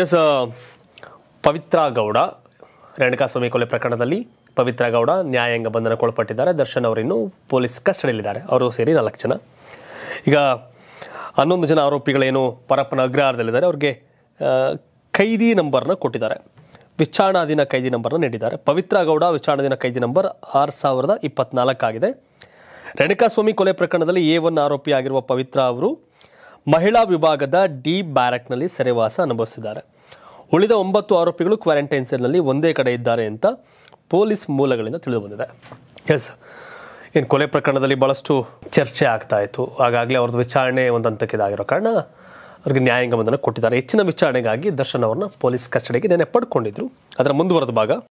S ಪವಿತ್ರ ಗೌಡ ರೇಣುಕಾಸ್ವಾಮಿ ಕೊಲೆ ಪ್ರಕರಣದಲ್ಲಿ ಪವಿತ್ರ ಗೌಡ ನ್ಯಾಯಾಂಗ ಬಂಧನಕ್ಕೆ ಒಳಪಟ್ಟಿದ್ದಾರೆ ದರ್ಶನ್ ಅವರಿನ್ನು ಪೊಲೀಸ್ ಕಸ್ಟಡಿಯಲ್ಲಿದ್ದಾರೆ ಅವರು ಸೇರಿ ನಾಲ್ಕು ಜನ ಈಗ ಹನ್ನೊಂದು ಜನ ಆರೋಪಿಗಳೇನು ಪರಪ್ಪನ ಅಗ್ರಹಾರದಲ್ಲಿದ್ದಾರೆ ಅವ್ರಿಗೆ ಖೈದಿ ನಂಬರ್ನ ಕೊಟ್ಟಿದ್ದಾರೆ ವಿಚಾರಣಾ ದಿನ ಕೈದಿ ನಂಬರ್ನ ನೀಡಿದ್ದಾರೆ ಪವಿತ್ರ ಗೌಡ ವಿಚಾರಣಾ ದಿನ ಕೈದಿ ನಂಬರ್ ಆರು ಸಾವಿರದ ಇಪ್ಪತ್ನಾಲ್ಕಾಗಿದೆ ರೇಣುಕಾಸ್ವಾಮಿ ಕೊಲೆ ಪ್ರಕರಣದಲ್ಲಿ ಎ ಒನ್ ಆಗಿರುವ ಪವಿತ್ರ ಅವರು ಮಹಿಳಾ ವಿಭಾಗದ ಡಿ ಬ್ಯಾರಕ್ನಲ್ಲಿ ಸೆರೆವಾಸ ಅನುಭವಿಸಿದ್ದಾರೆ ಉಳಿದ ಒಂಬತ್ತು ಆರೋಪಿಗಳು ಕ್ವಾರಂಟೈನ್ ಸೆಲ್ನಲ್ಲಿ ಒಂದೇ ಕಡೆ ಇದ್ದಾರೆ ಅಂತ ಪೊಲೀಸ್ ಮೂಲಗಳಿಂದ ತಿಳಿದುಬಂದಿದೆ ಎಸ್ ಏನು ಕೊಲೆ ಪ್ರಕರಣದಲ್ಲಿ ಭಾಳಷ್ಟು ಚರ್ಚೆ ಆಗ್ತಾ ಇತ್ತು ಅವ್ರದ್ದು ವಿಚಾರಣೆ ಒಂದು ಇದಾಗಿರೋ ಕಾರಣ ಅವ್ರಿಗೆ ನ್ಯಾಯಾಂಗ ಬಂಧನ ಕೊಟ್ಟಿದ್ದಾರೆ ಹೆಚ್ಚಿನ ವಿಚಾರಣೆಗಾಗಿ ದರ್ಶನ್ ಅವರನ್ನ ಪೊಲೀಸ್ ಕಸ್ಟಡಿಗೆ ನೆನೆ ಪಡ್ಕೊಂಡಿದ್ರು ಅದರ ಮುಂದುವರೆದ ಭಾಗ